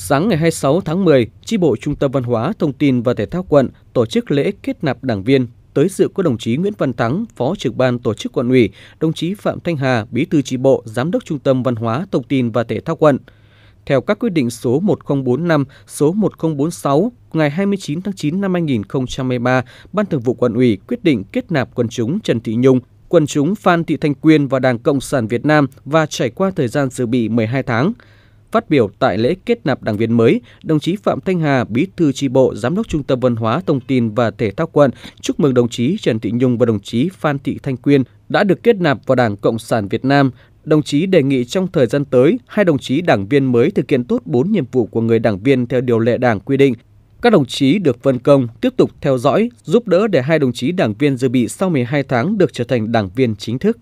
Sáng ngày 26 tháng 10, Chi bộ Trung tâm Văn hóa, Thông tin và Thể thao quận tổ chức lễ kết nạp đảng viên. Tới dự có đồng chí Nguyễn Văn Thắng, Phó trưởng ban tổ chức quận ủy, đồng chí Phạm Thanh Hà, Bí thư Chi bộ, Giám đốc Trung tâm Văn hóa, Thông tin và Thể thao quận. Theo các quyết định số 1045, số 1046 ngày 29 tháng 9 năm 2023, Ban Thường vụ Quận ủy quyết định kết nạp quần chúng Trần Thị Nhung, quần chúng Phan Thị Thanh Quyên và Đảng Cộng sản Việt Nam và trải qua thời gian dự bị 12 tháng. Phát biểu tại lễ kết nạp đảng viên mới, đồng chí Phạm Thanh Hà, Bí thư tri bộ, Giám đốc Trung tâm Văn hóa, Thông tin và Thể thao quận, chúc mừng đồng chí Trần Thị Nhung và đồng chí Phan Thị Thanh Quyên đã được kết nạp vào Đảng Cộng sản Việt Nam. Đồng chí đề nghị trong thời gian tới, hai đồng chí đảng viên mới thực hiện tốt bốn nhiệm vụ của người đảng viên theo điều lệ đảng quy định, các đồng chí được phân công tiếp tục theo dõi, giúp đỡ để hai đồng chí đảng viên dự bị sau 12 tháng được trở thành đảng viên chính thức.